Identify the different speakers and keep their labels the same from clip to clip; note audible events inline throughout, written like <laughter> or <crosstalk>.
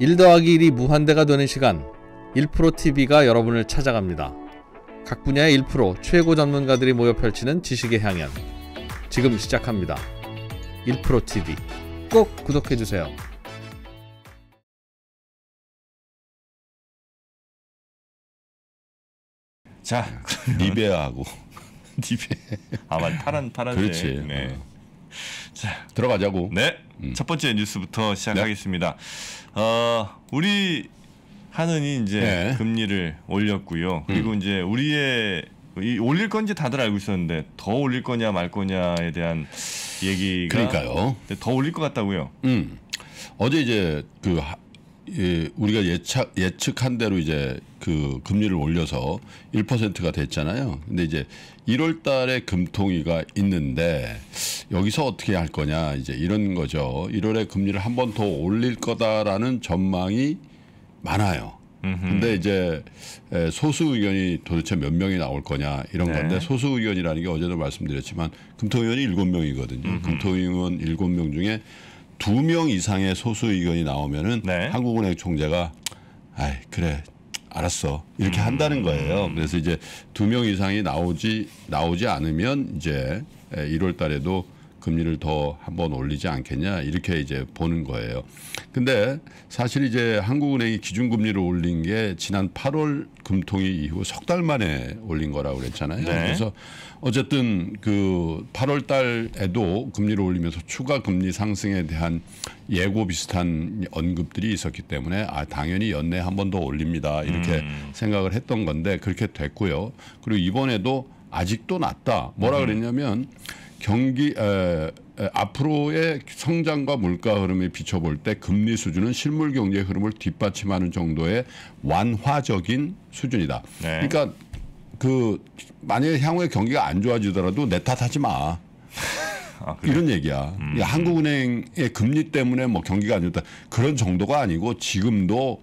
Speaker 1: 1 더하기 1이 무한대가 되는 시간 1프로TV가 여러분을 찾아갑니다. 각 분야의 1 최고 전문가들이 모여 펼치는 지식의 향연 지금 시작합니다. 1프로TV 꼭 구독해주세요. 자, <laughs> 니베아하고 <laughs> 니베. 아마 파란 파란색. 그렇지. 네. 어. 자, 들어가자고. 네. 음. 첫 번째 뉴스부터 시작하겠습니다. 네. 어, 우리 하느니 이제 네. 금리를 올렸고요. 그리고 음. 이제 우리의 이 올릴 건지 다들 알고 있었는데 더 올릴 거냐 말 거냐에 대한
Speaker 2: 얘기가 그러니까요.
Speaker 1: 네, 더 올릴 것 같다고요.
Speaker 2: 음. 어제 이제 그 예, 우리가 예측 예측한 대로 이제 그 금리를 올려서 1%가 됐잖아요. 근데 이제 1월 달에 금통위가 있는데 여기서 어떻게 할 거냐 이제 이런 거죠. 1월에 금리를 한 번 더 올릴 거다라는 전망이 많아요. 근데 이제 소수 의견이 도대체 몇 명이 나올 거냐 이런 네. 건데 소수 의견이라는 게 어제도 말씀드렸지만 금통위원이 일곱 명이거든요 금통위원 일곱 명 중에 두명 이상의 소수 의견이 나오면은 네. 한국은행 총재가 아이 그래 알았어 이렇게 음. 한다는 거예요. 그래서 이제 두 명 이상이 나오지 나오지 않으면 이제 1월 달에도 금리를 더 한 번 올리지 않겠냐 이렇게 이제 보는 거예요. 근데 사실 이제 한국은행이 기준금리를 올린 게 지난 8월 금통위 이후 석 달 만에 올린 거라고 그랬잖아요. 네. 그래서 어쨌든 그 8월 달에도 금리를 올리면서 추가 금리 상승에 대한 예고 비슷한 언급들이 있었기 때문에 아 당연히 연내 한 번 더 올립니다 이렇게 음. 생각을 했던 건데 그렇게 됐고요. 그리고 이번에도 아직도 낮다. 뭐라 음. 그랬냐면 경기 에, 에, 앞으로의 성장과 물가 흐름에 비춰볼 때 금리 수준은 실물 경제 흐름을 뒷받침하는 정도의 완화적인 수준이다. 네. 그러니까 그 만약에 향후에 경기가 안 좋아지더라도 내 탓하지 마. <laughs> 아, 그래? 이런 얘기야. 음. 한국은행의 금리 때문에 뭐 경기가 안 좋다 그런 정도가 아니고 지금도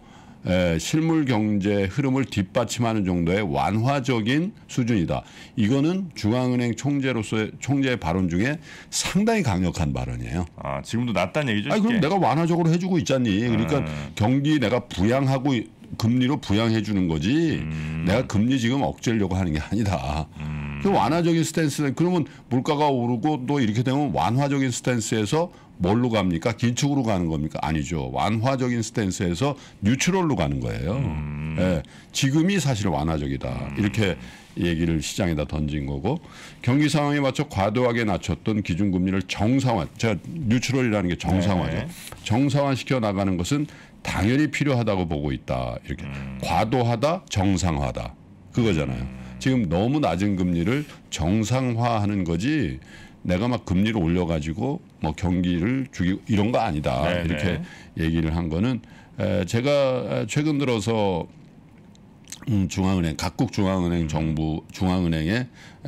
Speaker 2: 에, 예, 실물 경제 흐름을 뒷받침하는 정도의 완화적인 수준이다. 이거는 중앙은행 총재로서의 총재의 발언 중에 상당히 강력한 발언이에요. 아 지금도 낮다는 얘기죠? 아 그럼 내가 완화적으로 해주고 있잖니. 그러니까 음. 경기 내가 부양하고 금리로 부양해 주는 거지. 음. 내가 금리 지금 억제려고 하는 게 아니다. 음. 완화적인 스탠스는 그러면 물가가 오르고 또 이렇게 되면 완화적인 스탠스에서 뭘로 갑니까? 긴축으로 가는 겁니까? 아니죠. 완화적인 스탠스에서 뉴트럴로 가는 거예요. 음. 예, 지금이 사실 완화적이다. 음. 이렇게 얘기를 시장에다 던진 거고 경기 상황에 맞춰 과도하게 낮췄던 기준금리를 정상화, 제가 뉴트럴이라는 게 정상화죠. 네. 정상화시켜 나가는 것은 당연히 필요하다고 보고 있다. 이렇게 음. 과도하다, 정상화다. 그거잖아요. 지금 너무 낮은 금리를 정상화하는 거지 내가 막 금리를 올려가지고 뭐 경기를 죽이고 이런 거 아니다 네네. 네. 이렇게 얘기를 한 거는 에 제가 최근 들어서 음 중앙은행 각국 중앙은행 정부 중앙은행의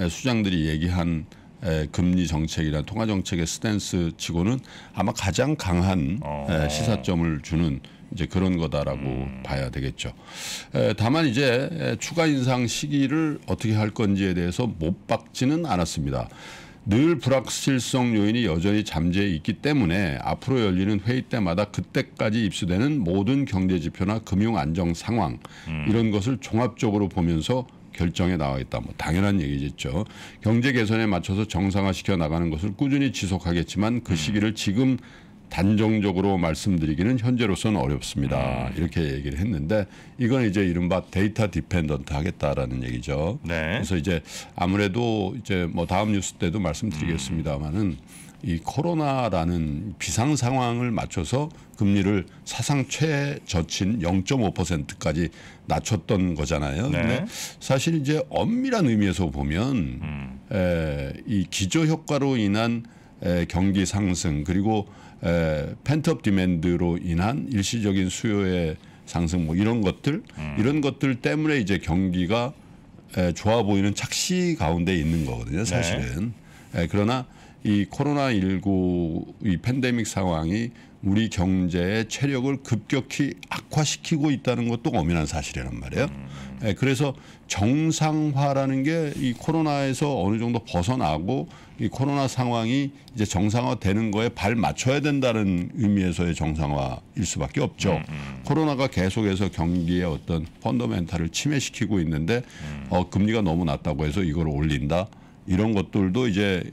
Speaker 2: 수장들이 얘기한 에 금리 정책이나 통화 정책의 스탠스치고는 아마 가장 강한 어. 시사점을 주는 이제 그런 거다라고 음. 봐야 되겠죠. 에 다만 이제 추가 인상 시기를 어떻게 할 건지에 대해서 못 박지는 않았습니다. 늘 불확실성 요인이 여전히 잠재해 있기 때문에 앞으로 열리는 회의 때마다 그때까지 입수되는 모든 경제 지표나 금융 안정 상황 음. 이런 것을 종합적으로 보면서 결정에 나와있다뭐 당연한 얘기겠죠. 경제 개선에 맞춰서 정상화시켜 나가는 것을 꾸준히 지속하겠지만 그 음. 시기를 지금 단정적으로 말씀드리기는 현재로서는 어렵습니다. 음. 이렇게 얘기를 했는데 이건 이제 이른바 데이터 디펜던트 하겠다라는 얘기죠. 네. 그래서 이제 아무래도 이제 뭐 다음 뉴스 때도 말씀드리겠습니다만은 음. 이 코로나라는 비상 상황을 맞춰서 금리를 사상 최저친 0.5%까지 낮췄던 거잖아요. 네. 근데 사실 이제 엄밀한 의미에서 보면 음. 에, 이 기저 효과로 인한 에, 경기 상승 그리고 에, 펜트업 디맨드로 인한 일시적인 수요의 상승 뭐 이런 것들 음. 이런 것들 때문에 이제 경기가 에, 좋아 보이는 착시 가운데 있는 거거든요 네. 사실은 네. 에, 그러나 이 코로나 19 이 팬데믹 상황이 우리 경제의 체력을 급격히 악화시키고 있다는 것도 엄연한 사실이란 말이에요. 음. 그래서 정상화라는 게 이 코로나에서 어느 정도 벗어나고 이 코로나 상황이 이제 정상화되는 거에 발 맞춰야 된다는 의미에서의 정상화일 수밖에 없죠. 음. 음. 코로나가 계속해서 경기의 어떤 펀더멘탈을 침해시키고 있는데 음. 어, 금리가 너무 낮다고 해서 이걸 올린다. 이런 것들도 이제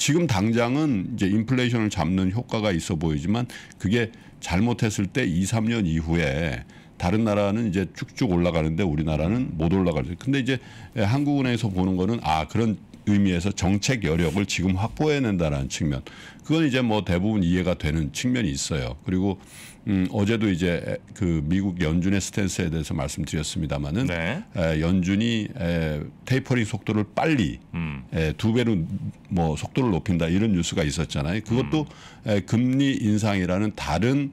Speaker 2: 지금 당장은 이제 인플레이션을 잡는 효과가 있어 보이지만 그게 잘못했을 때 2, 3년 이후에 다른 나라는 이제 쭉쭉 올라가는데 우리나라는 못 올라가죠. 근데 이제 한국은행에서 보는 거는 아 그런 의미에서 정책 여력을 지금 확보해낸다라는 측면. 그건 이제 뭐 대부분 이해가 되는 측면이 있어요. 그리고 음, 어제도 이제 그 미국 연준의 스탠스에 대해서 말씀드렸습니다마는 네. 에, 연준이 에, 테이퍼링 속도를 빨리 음. 에, 두 배로 뭐 속도를 높인다 이런 뉴스가 있었잖아요. 그것도 음. 에, 금리 인상이라는 다른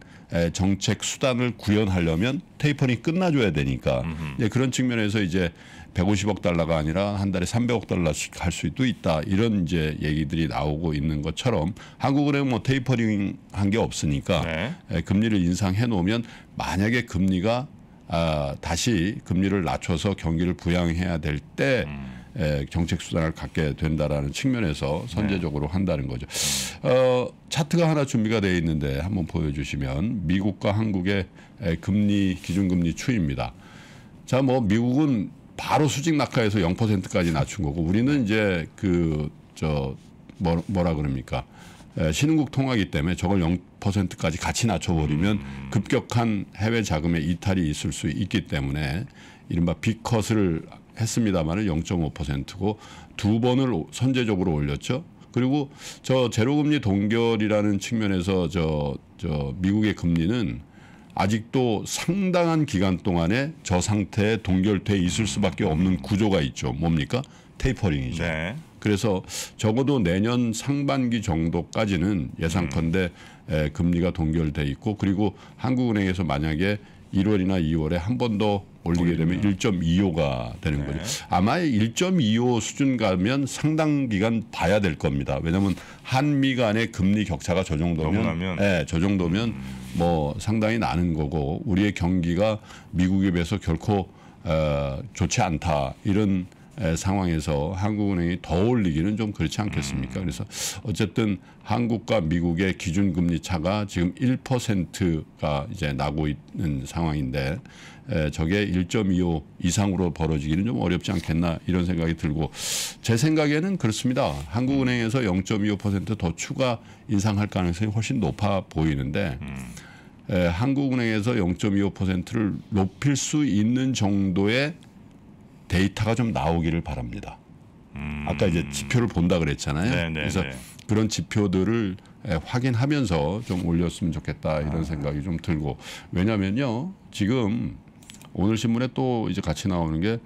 Speaker 2: 정책 수단을 구현하려면 테이퍼링 끝나줘야 되니까 음 그런 측면에서 이제 150억 달러가 아니라 한 달에 300억 달러씩 할 수도 있다 이런 이제 얘기들이 나오고 있는 것처럼 한국은행 뭐 테이퍼링 한 게 없으니까 네. 금리를 인상해 놓으면 만약에 금리가 아, 다시 금리를 낮춰서 경기를 부양해야 될때 음. 정책 수단을 갖게 된다라는 측면에서 네. 선제적으로 네. 한다는 거죠. 음. 어, 차트가 하나 준비가 되어 있는데 한번 보여주시면 미국과 한국의 금리 기준금리 추입니다. 자, 뭐 미국은 바로 수직 낙하에서 0%까지 낮춘 거고 우리는 이제 그 저 뭐, 뭐라 그럽니까? 에, 신흥국 통화기 때문에 저걸 0%까지 같이 낮춰버리면 음. 급격한 해외 자금의 이탈이 있을 수 있기 때문에 이른바 비컷을 했습니다만은 0.5%고 두 번을 선제적으로 올렸죠. 그리고 저 제로금리 동결이라는 측면에서 저, 저 미국의 금리는 아직도 상당한 기간 동안에 저 상태에 동결돼 있을 수밖에 없는 구조가 있죠. 뭡니까? 테이퍼링이죠. 네. 그래서 적어도 내년 상반기 정도까지는 예상컨대 음. 에, 금리가 동결돼 있고 그리고 한국은행에서 만약에 1월이나 2월에 한번더 올리게 되면 1.25가 되는 거죠. 네. 아마 1.25 수준 가면 상당 기간 봐야 될 겁니다. 왜냐하면 한미 간의 금리 격차가 저 정도면, 예, 저 정도면 뭐 상당히 나는 거고 우리의 경기가 미국에 비해서 결코 어, 좋지 않다 이런 에, 상황에서 한국은행이 더 올리기는 좀 그렇지 않겠습니까? 음. 그래서 어쨌든 한국과 미국의 기준금리 차가 지금 1%가 이제 나고 있는 상황인데 예, 저게 1.25 이상으로 벌어지기는 좀 어렵지 않겠나 이런 생각이 들고 제 생각에는 그렇습니다. 한국은행에서 0.25%더 추가 인상할 가능성이 훨씬 높아 보이는데 에, 예, 한국은행에서 0.25%를 높일 수 있는 정도의 데이터가 좀 나오기를 바랍니다. 음. 아까 이제 지표를 본다 그랬잖아요. 네네네. 네, 그래서 네. 그런 지표들을 에, 예, 확인하면서 좀 올렸으면 좋겠다 이런 아. 생각이 좀 들고 왜냐면요 지금 오늘 신문에 또 이제 같이 나오는 게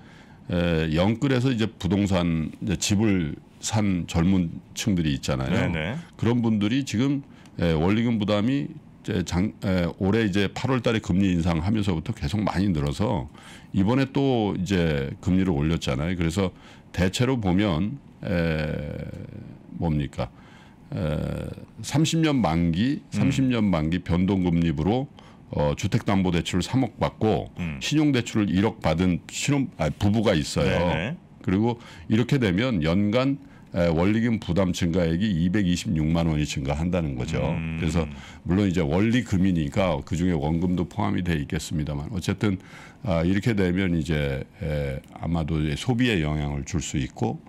Speaker 2: 에, 영끌에서 이제 부동산 이제 집을 산 젊은 층들이 있잖아요. 네네. 그런 분들이 지금 에, 원리금 부담이 이제 장, 에, 올해 이제 8월 달에 금리 인상하면서부터 계속 많이 늘어서 이번에 또 이제 금리를 올렸잖아요. 그래서 대체로 보면 에, 뭡니까? 에, 30년 만기, 30년 음. 만기 변동금리로 부 어, 주택담보대출 을 3억 받고 음. 신용대출을 1억 받은 신혼 아, 부부가 있어요. 네네. 그리고 이렇게 되면 연간 에, 원리금 부담 증가액이 226만 원이 증가한다는 거죠. 음. 그래서 물론 이제 원리금이니까 그 중에 원금도 포함이 돼 있겠습니다만 어쨌든 아, 이렇게 되면 이제 에, 아마도 이제 소비에 영향을 줄 수 있고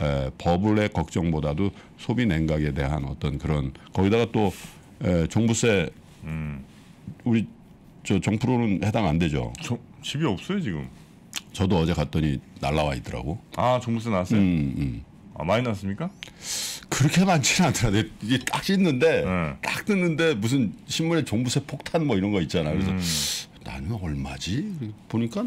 Speaker 2: 에, 버블의 걱정보다도 소비 냉각에 대한 어떤 그런 거기다가 또 에, 종부세 음. 우리 저 정프로는 해당 안 되죠. 저, 집이 없어요 지금. 저도 어제 갔더니 날라와 있더라고. 아 종부세 나왔어요. 음, 음. 아 많이 났습니까? 그렇게 많지는 않더라. 이게 딱 씻는데 네. 딱 듣는데 무슨 신문에 종부세 폭탄 뭐 이런 거 있잖아. 그래서 음. 나는 얼마지? 보니까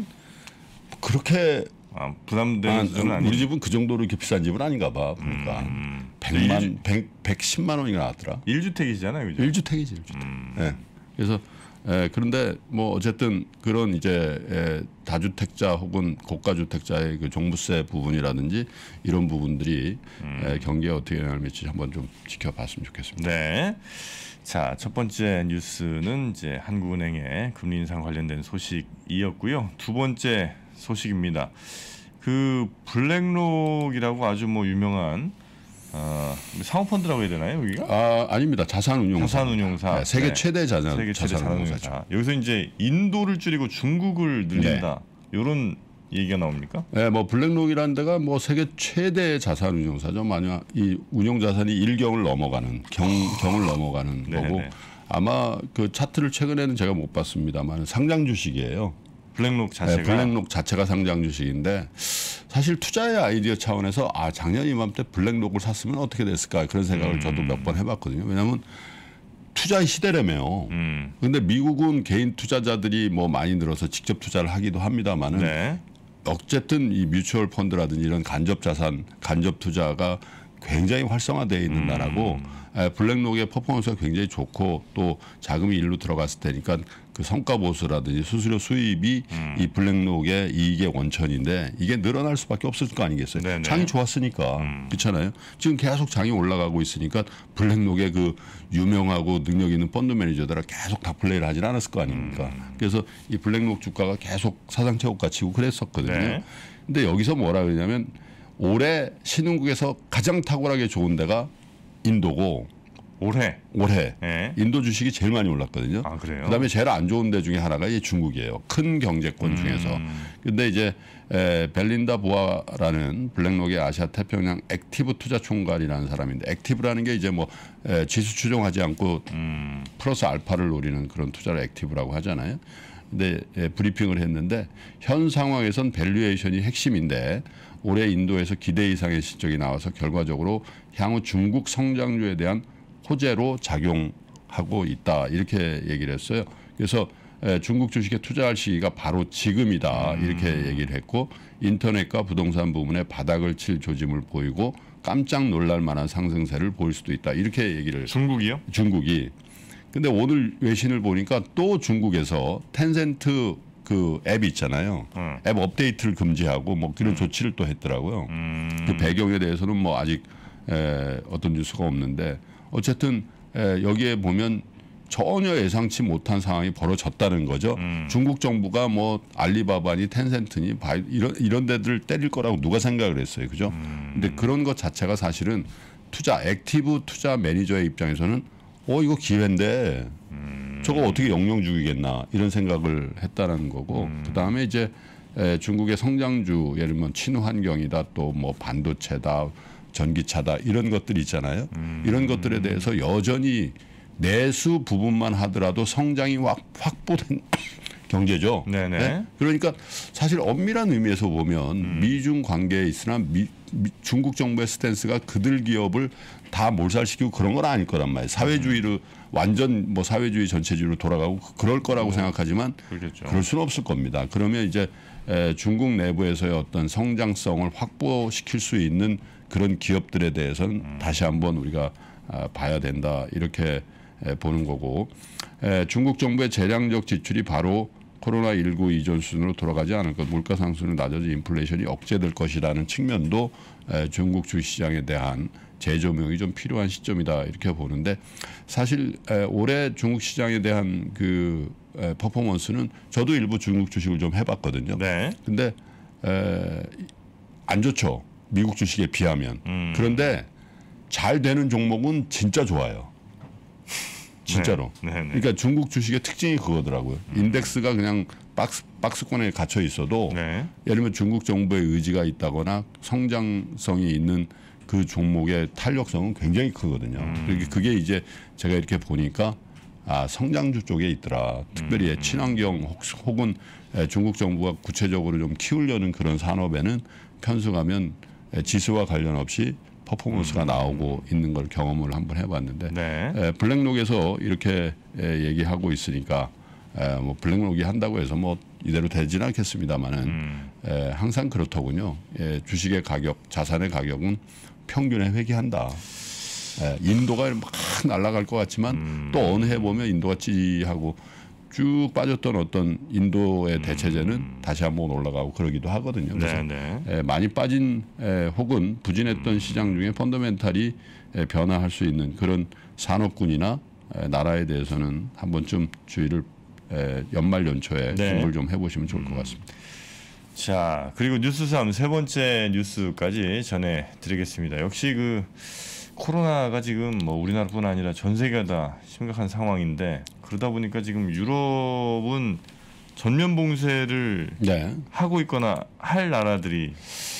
Speaker 2: 그렇게 아, 부담되는 아, 우리 아니 집은 그 정도로 이렇게 비싼 집은 아닌가 봐. 보니까 음. 100만 100, 110만 원이 나왔더라. 1주택이잖아요. 그죠? 1주택이지, 1주택. 음. 네. 그래서 예, 그런데 뭐 어쨌든 그런 이제 예, 다주택자 혹은 고가주택자의 그 종부세 부분이라든지 이런 부분들이 음. 예, 경기에 어떻게 영향을 미치지 한번 좀 지켜봤으면
Speaker 1: 좋겠습니다. 네. 자, 첫 번째 뉴스는 이제 한국은행의 금리 인상 관련된 소식이었고요. 두 번째 소식입니다. 그 블랙록이라고 아주 뭐 유명한 어, 사모펀드라고 해야 되나요 여기가? 아 아닙니다 자산운용사. 자산운용사. 네, 세계 네. 최대 자산 세계 최대 자산운용사죠. 여기서 이제
Speaker 2: 인도를 줄이고 중국을 늘린다 네. 이런 얘기가 나옵니까? 네, 뭐 블랙록이라는 데가 뭐 세계 최대 자산운용사죠. 만약 이 운용자산이 일경을 넘어가는 경 경을 넘어가는 아, 거고 아마 그 차트를 최근에는 제가 못 봤습니다만 상장 주식이에요. 블랙록 네, 자체가 네, 블랙록 자체가 상장 주식인데. 사실 투자의 아이디어 차원에서 아 작년 이맘때 블랙록을 샀으면 어떻게 됐을까 그런 생각을 음. 저도 몇 번 해봤거든요. 왜냐하면 투자의 시대라며요. 음. 근데 미국은 개인 투자자들이 뭐 많이 늘어서 직접 투자를 하기도 합니다만은 네. 어쨌든 이 뮤추얼 펀드라든지 이런 간접 자산, 간접 투자가 굉장히 활성화되어 있는 음. 나라고 블랙록의 퍼포먼스가 굉장히 좋고 또 자금이 일로 들어갔을 테니까 그 성과 보수라든지 수수료 수입이 음. 이 블랙록의 이익의 원천인데 이게 늘어날 수밖에 없을 거 아니겠어요. 네네. 장이 좋았으니까 음. 그렇잖아요. 지금 계속 장이 올라가고 있으니까 블랙록의 그 유명하고 능력 있는 펀드 매니저들아 계속 다 플레이를 하진 않았을 거 아닙니까. 음. 그래서 이 블랙록 주가가 계속 사상 최고가치고 그랬었거든요. 네. 근데 여기서 뭐라 그러냐면 올해 신흥국에서 가장 탁월하게 좋은 데가 인도고 올해 올해 예. 인도 주식이 제일 많이 올랐거든요. 아, 그래요? 그다음에 제일 안 좋은 데 중에 하나가 이 중국이에요. 큰 경제권 음. 중에서. 근데 이제 에, 벨린다 보아라는 블랙록의 아시아 태평양 액티브 투자 총괄이라는 사람인데 액티브라는 게 이제 뭐 에, 지수 추종하지 않고 음. 플러스 알파를 노리는 그런 투자를 액티브라고 하잖아요. 근데 에, 브리핑을 했는데 현 상황에선 밸류에이션이 핵심인데 올해 인도에서 기대 이상의 실적이 나와서 결과적으로 향후 중국 성장주에 대한 호재로 작용하고 있다 이렇게 얘기를 했어요. 그래서 중국 주식에 투자할 시기가 바로 지금이다 음. 이렇게 얘기를 했고 인터넷과 부동산 부문에 바닥을 칠 조짐을 보이고 깜짝 놀랄 만한 상승세를 보일 수도 있다 이렇게 얘기를 중국이요? 중국이 근데 오늘 외신을 보니까 또 중국에서 텐센트 그 앱 있잖아요. 음. 앱 업데이트를 금지하고 뭐 그런 음. 조치를 또 했더라고요. 그 음. 그 배경에 대해서는 뭐 아직 에, 어떤 뉴스가 없는데 어쨌든 여기에 보면 전혀 예상치 못한 상황이 벌어졌다는 거죠. 음. 중국 정부가 뭐 알리바바니 텐센트니 바이, 이런 이런 데들 때릴 거라고 누가 생각을 했어요, 그죠? 음. 근데 그런 것 자체가 사실은 투자 액티브 투자 매니저의 입장에서는 어 이거 기회인데 음. 저거 어떻게 영영 죽이겠나 이런 생각을 했다라는 거고 음. 그다음에 이제 에, 중국의 성장주 예를 들면 친환경이다 또 뭐 반도체다 전기차다 이런 것들 있잖아요. 음. 이런 것들에 대해서 여전히 내수 부분만 하더라도 성장이 확 확보된 <laughs> 경제죠. 네네. 네? 그러니까 사실 엄밀한 의미에서 보면 음. 미중 관계에 있으나 미, 미, 중국 정부의 스탠스가 그들 기업을 다 몰살시키고 그런 건 아닐 거란 말이에요. 사회주의를 음. 완전 뭐 사회주의 전체주의로 돌아가고 그럴 거라고 음. 생각하지만 그렇겠죠. 그럴 수는 없을 겁니다. 그러면 이제 에, 중국 내부에서의 어떤 성장성을 확보시킬 수 있는 그런 기업들에 대해서는 음. 다시 한번 우리가 아, 봐야 된다 이렇게 보는 거고 중국 정부의 재량적 지출이 바로 코로나19 이전 수준으로 돌아가지 않을 것, 물가 상승은 낮아져 인플레이션이 억제될 것이라는 측면도 중국 주시장에 대한 재조명이 좀 필요한 시점이다 이렇게 보는데 사실 올해 중국 시장에 대한 그 퍼포먼스는 저도 일부 중국 주식을 좀 해봤거든요. 네. 근데 안 좋죠. 미국 주식에 비하면. 음. 그런데 잘 되는 종목은 진짜 좋아요. <laughs> 진짜로. 네. 네, 네. 그러니까 중국 주식의 특징이 그거더라고요. 음. 인덱스가 그냥 박스, 박스권에 갇혀 있어도 네. 예를 들면 중국 정부의 의지가 있다거나 성장성이 있는 그 종목의 탄력성은 굉장히 크거든요. 음. 그러니까 그게 이제 제가 이렇게 보니까 아, 성장주 쪽에 있더라. 특별히 음. 친환경 혹은 혹 중국 정부가 구체적으로 좀 키우려는 그런 산업에는 편승하면 예, 지수와 관련 없이 퍼포먼스가 음. 나오고 있는 걸 경험을 한번 해봤는데 네. 예, 블랙록에서 이렇게 예, 얘기하고 있으니까 에, 뭐 블랙록이 한다고 해서 뭐 이대로 되진 않겠습니다만은 음. 항상 그렇더군요. 에, 주식의 가격, 자산의 가격은 평균에 회귀한다. 에, 인도가 막 날아갈 것 같지만 음. 또 어느 해 보면 인도가 찌하고 쭉 빠졌던 어떤 인도의 대체제는 음. 다시 한번 올라가고 그러기도 하거든요. 그래서 네, 네. 에, 많이 빠진 에, 혹은 부진했던 음. 시장 중에 펀더멘탈이 에, 변화할 수 있는 그런 산업군이나 에, 나라에 대해서는 한 번쯤 주의를 에, 연말 연초에 네. 공부를 좀 해보시면 좋을 것 음. 같습니다. 음. 자 그리고 뉴스 3세 번째
Speaker 1: 뉴스까지 전해드리겠습니다. 역시 그 코로나가 지금 뭐 우리나라뿐 아니라 전 세계가 다 심각한 상황인데 그러다 보니까 지금 유럽은
Speaker 2: 전면 봉쇄를 네. 하고 있거나 할 나라들이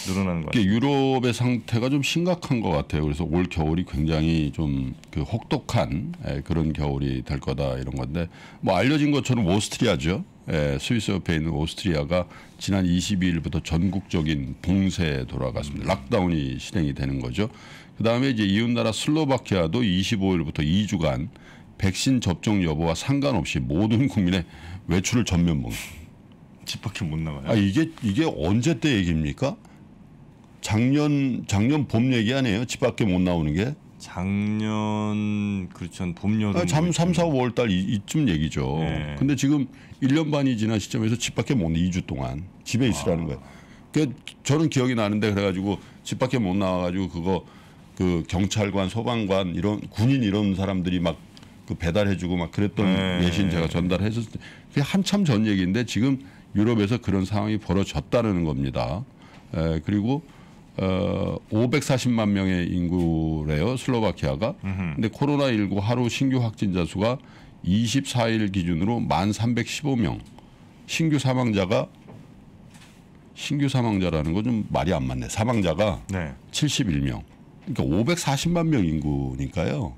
Speaker 2: 늘어나는 거예요. 유럽의 상태가 좀 심각한 것 같아요. 그래서 올 겨울이 굉장히 좀그 혹독한 예, 그런 겨울이 될 거다 이런 건데 뭐 알려진 것처럼 오스트리아죠. 예, 스위스 옆에 있는 오스트리아가 지난 22일부터 전국적인 봉쇄에 돌아갔습니다. 락다운이 실행이 되는 거죠. 그 다음에 이제 이웃 나라 슬로바키아도 25일부터 2주간 백신 접종 여부와 상관없이 모든 국민의 외출을 전면 봉. 집 밖에 못 나가요. 아 이게 이게 언제 때 얘기입니까? 작년 작년 봄 얘기 아니에요? 집 밖에 못 나오는 게? 작년
Speaker 1: 그렇죠 봄 여름 아,
Speaker 2: 3, 3, 4, 5월 달 이, 쯤 얘기죠. 네. 근데 지금 1년 반이 지난 시점에서 집 밖에 못 2주 동안 집에 있으라는 아. 거예요. 그 저는 기억이 나는데 그래가지고 집 밖에 못 나와가지고 그거 그 경찰관, 소방관 이런 군인 이런 사람들이 막그 배달해주고 막 그랬던 네. 예신 제가 전달했었을 때 그게 한참 전 얘기인데 지금 유럽에서 그런 상황이 벌어졌다는 겁니다. 에, 그리고 어, 540만 명의 인구래요 슬로바키아가. 음흠. 근데 코로나 19 하루 신규 확진자 수가 24일 기준으로 1,315명. 신규 사망자가 신규 사망자라는 건 좀 말이 안 맞네. 사망자가 네. 71명. 그러니까 540만 명 인구니까요.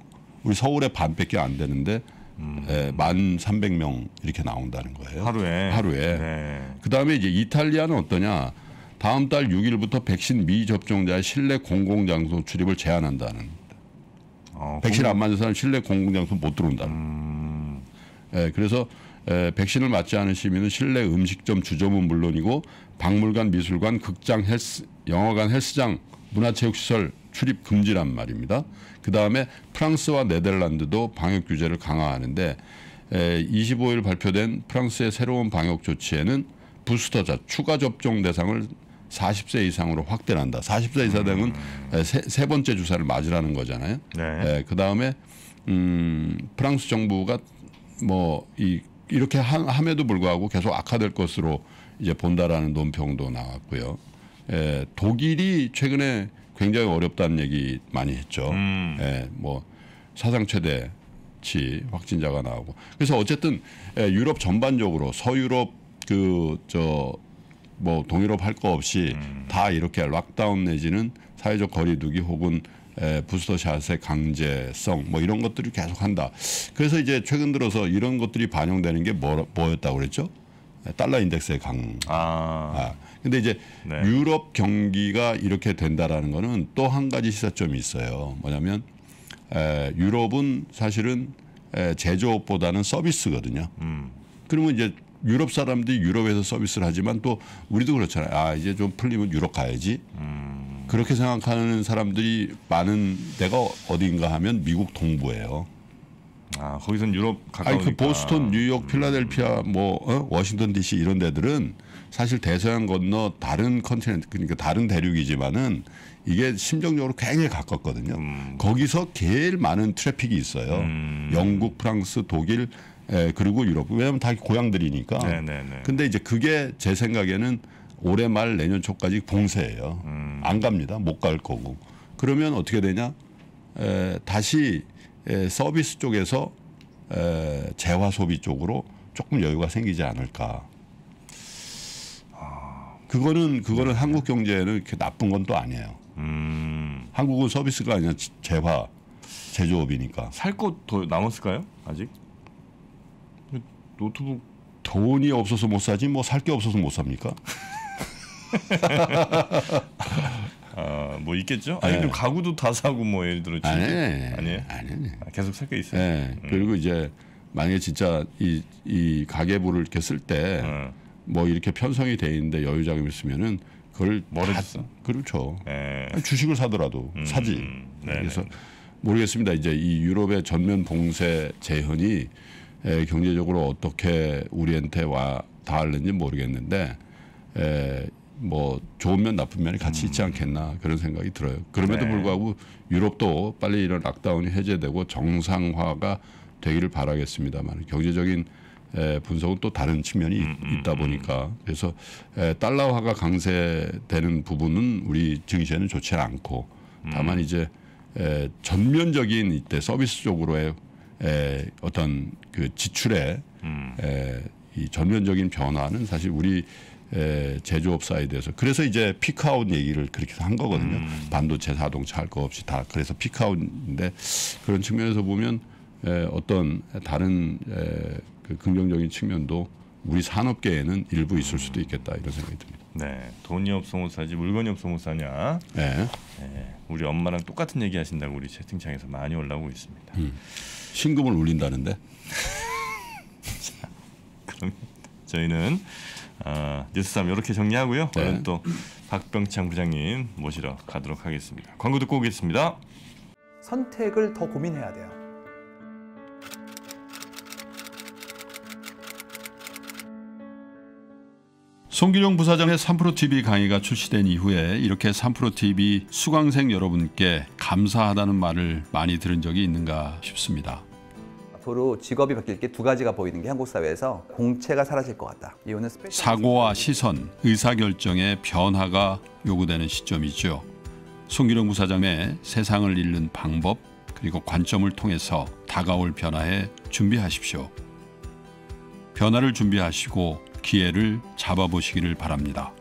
Speaker 2: 우리 서울에 반밖에 안 되는데 음. 예, 만 삼백 명 이렇게 나온다는 거예요. 하루에. 하루에. 네. 그다음에 이제 이탈리아는 어떠냐? 다음 달 6일부터 백신 미접종자의 실내 공공장소 출입을 제한한다는. 어, 백신 안 맞은 사람 실내 공공장소 못 들어온다는. 음. 예, 그래서 에, 예, 백신을 맞지 않은 시민은 실내 음식점, 주점은 물론이고 박물관, 미술관, 극장, 헬스, 영화관, 헬스장, 문화체육시설 출입 금지란 말입니다. 그 다음에 프랑스와 네덜란드도 방역 규제를 강화하는데 에, 25일 발표된 프랑스의 새로운 방역 조치에는 부스터자 추가 접종 대상을 40세 이상으로 확대한다. 40세 이상은 음. 세, 세 번째 주사를 맞으라는 거잖아요. 네. 그 다음에 음, 프랑스 정부가 뭐 이, 이렇게 함에도 불구하고 계속 악화될 것으로 이제 본다라는 논평도 나왔고요. 에, 독일이 최근에 굉장히 어렵다는 얘기 많이 했죠. 음. 예, 뭐 사상 최대치 확진자가 나오고 그래서 어쨌든 예, 유럽 전반적으로 서유럽 그 저 뭐 동유럽 할 거 없이 음. 다 이렇게 락다운 내지는 사회적 거리두기 혹은 에, 예, 부스터샷의 강제성 뭐 이런 것들을 계속 한다. 그래서 이제 최근 들어서 이런 것들이 반영되는 게 뭐, 뭐 였다고 그랬죠? 예, 달러 인덱스의 강. 아. 아. 근데 이제 네. 유럽 경기가 이렇게 된다라는 거는 또 한 가지 시사점이 있어요. 뭐냐면 에, 유럽은 사실은 에, 제조업보다는 서비스거든요. 음. 그러면 이제 유럽 사람들이 유럽에서 서비스를 하지만 또 우리도 그렇잖아요. 아 이제 좀 풀리면 유럽 가야지. 음. 그렇게 생각하는 사람들이 많은 데가 어딘가 하면 미국 동부예요. 아 거기선 유럽 가까우니까. 아니 그 보스턴, 뉴욕, 필라델피아, 음. 뭐 어? 워싱턴 D.C. 이런 데들은 사실 대서양 건너 다른 컨티넨트 그러니까 다른 대륙이지만은 이게 심정적으로 굉장히 가깝거든요. 음. 거기서 제일 많은 트래픽이 있어요. 음. 영국, 프랑스, 독일 에, 그리고 유럽. 왜냐하면 다 고향들이니까. 네네 네, 네. 근데 이제 그게 제 생각에는 올해 말 내년 초까지 봉쇄예요. 음. 안 갑니다. 못 갈 거고. 그러면 어떻게 되냐? 에, 다시 에, 서비스 쪽에서 에, 재화 소비 쪽으로 조금 여유가 생기지 않을까. 그거는 그거는 한국 경제에는 이렇게 나쁜 건 또 아니에요. 음. 한국은 서비스가 아니라 재화 제조업이니까. 살 곳 더 남았을까요? 아직? 노트북 돈이 없어서 못 사지 뭐 살 게 없어서 못 삽니까? <laughs>
Speaker 1: 아뭐 있겠죠. 아니 네. 가구도 다 사고 뭐 예를 들어 아니 아니 아니 아,
Speaker 2: 계속 살 게 있어요. 네. 음. 그리고 이제 만약에 진짜 이이 가계부를 이렇게 쓸때 음. 뭐 이렇게 편성이 돼 있는데 여유 자금 있으면은 그걸 모르겠어. 그렇죠. 네. 주식을 사더라도 음, 사지. 음, 음. 네 그래서 모르겠습니다. 이제 이 유럽의 전면 봉쇄 재현이 에, 경제적으로 어떻게 우리한테 와 닿을는지 모르겠는데 에, 뭐 좋은 면 나쁜 면이 같이 있지 음. 않겠나 그런 생각이 들어요. 그럼에도 네. 불구하고 유럽도 빨리 이런 락다운이 해제되고 정상화가 되기를 바라겠습니다만 경제적인 에, 예, 분석은 또 다른 측면이 음, 음, 있다 음. 보니까 그래서 에, 예, 달러화가 강세되는 부분은 우리 증시에는 좋지 않고 다만 이제 에, 예, 전면적인 이때 서비스 쪽으로의 에, 어떤 그 지출의 에, 이 전면적인 변화는 사실 우리 에, 제조업 사이드에서 그래서 이제 피크아웃 얘기를 그렇게 한 거거든요. 반도체, 자동차 할 거 없이 다 그래서 피크아웃인데 그런 측면에서 보면 어떤 다른 그 긍정적인 측면도 우리 산업계에는 일부 있을 수도 있겠다 이런 생각이 듭니다. 네, 돈이 없어 못 사지
Speaker 1: 물건이 없어 못 사냐. 네. 네. 우리 엄마랑 똑같은 얘기 하신다고 우리 채팅창에서 많이 올라오고 있습니다. 음. 신금을 울린다는데. 자, <laughs> 그럼 저희는 어, 아, 뉴스삼 이렇게 정리하고요. 네. 오늘 또 박병창 부장님 모시러 가도록 하겠습니다. 광고 듣고 오겠습니다.
Speaker 2: 선택을 더 고민해야 돼요. 송길용 부사장의 3프로TV 강의가 출시된 이후에 이렇게 3프로TV 수강생 여러분께 감사하다는 말을 많이 들은 적이 있는가 싶습니다. 앞으로 직업이 바뀔 게 두 가지가 보이는 게 한국 사회에서 공채가 사라질 것 같다. 이거는 사고와 시선, 의사결정의 변화가 요구되는 시점이죠. 송기룡 부사장의 세상을 잃는 방법 그리고 관점을 통해서 다가올 변화에 준비하십시오. 변화를 준비하시고 기회를 잡아보시기를 바랍니다.